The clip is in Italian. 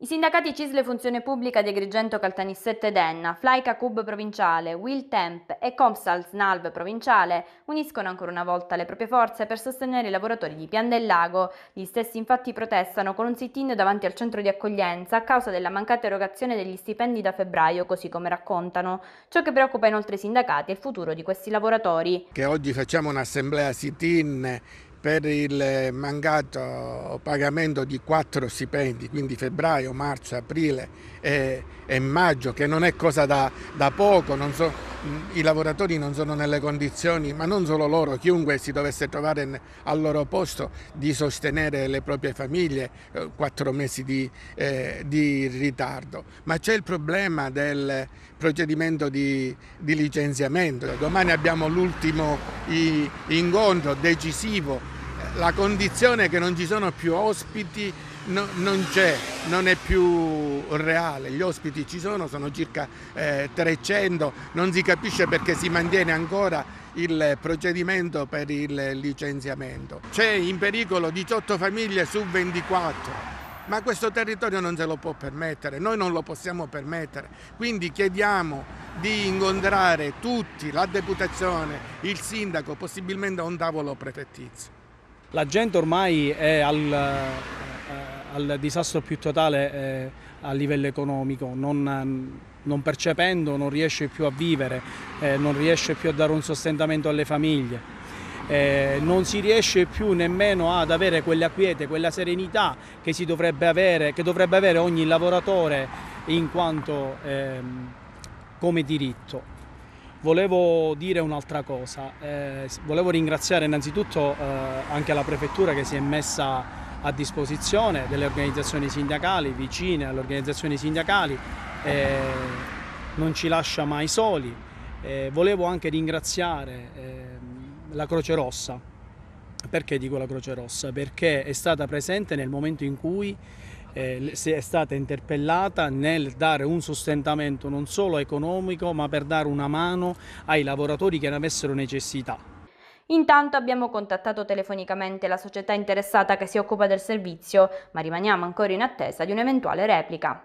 I sindacati Cisle Funzione Pubblica di Agrigento Caltanissette Denna, Flaica Cub Provinciale, Will Temp e Compsal Snalv Provinciale uniscono ancora una volta le proprie forze per sostenere i lavoratori di Pian del Lago. Gli stessi infatti protestano con un sit-in davanti al centro di accoglienza a causa della mancata erogazione degli stipendi da febbraio, così come raccontano. Ciò che preoccupa inoltre i sindacati è il futuro di questi lavoratori. Che oggi facciamo un'assemblea sit-in per il mancato pagamento di quattro stipendi, quindi febbraio, marzo, aprile e, e maggio, che non è cosa da, da poco, so, i lavoratori non sono nelle condizioni, ma non solo loro, chiunque si dovesse trovare al loro posto, di sostenere le proprie famiglie, eh, quattro mesi di, eh, di ritardo. Ma c'è il problema del procedimento di, di licenziamento, domani abbiamo l'ultimo incontro decisivo la condizione che non ci sono più ospiti no, non c'è, non è più reale, gli ospiti ci sono, sono circa eh, 300, non si capisce perché si mantiene ancora il procedimento per il licenziamento. C'è in pericolo 18 famiglie su 24 ma questo territorio non se lo può permettere, noi non lo possiamo permettere. Quindi chiediamo di incontrare tutti, la deputazione, il sindaco, possibilmente a un tavolo prefettizio. La gente ormai è al, eh, eh, al disastro più totale eh, a livello economico, non, non, percependo, non riesce più a vivere, non riesce più a dare un sostentamento alle famiglie. Eh, non si riesce più nemmeno ad avere quella quiete, quella serenità che, dovrebbe avere, che dovrebbe avere, ogni lavoratore in quanto ehm, come diritto. Volevo dire un'altra cosa, eh, volevo ringraziare innanzitutto eh, anche alla prefettura che si è messa a disposizione delle organizzazioni sindacali, vicine alle organizzazioni sindacali, eh, non ci lascia mai soli. Eh, volevo anche ringraziare eh, la Croce Rossa. Perché dico la Croce Rossa? Perché è stata presente nel momento in cui eh, è stata interpellata nel dare un sostentamento non solo economico ma per dare una mano ai lavoratori che ne avessero necessità. Intanto abbiamo contattato telefonicamente la società interessata che si occupa del servizio, ma rimaniamo ancora in attesa di un'eventuale replica.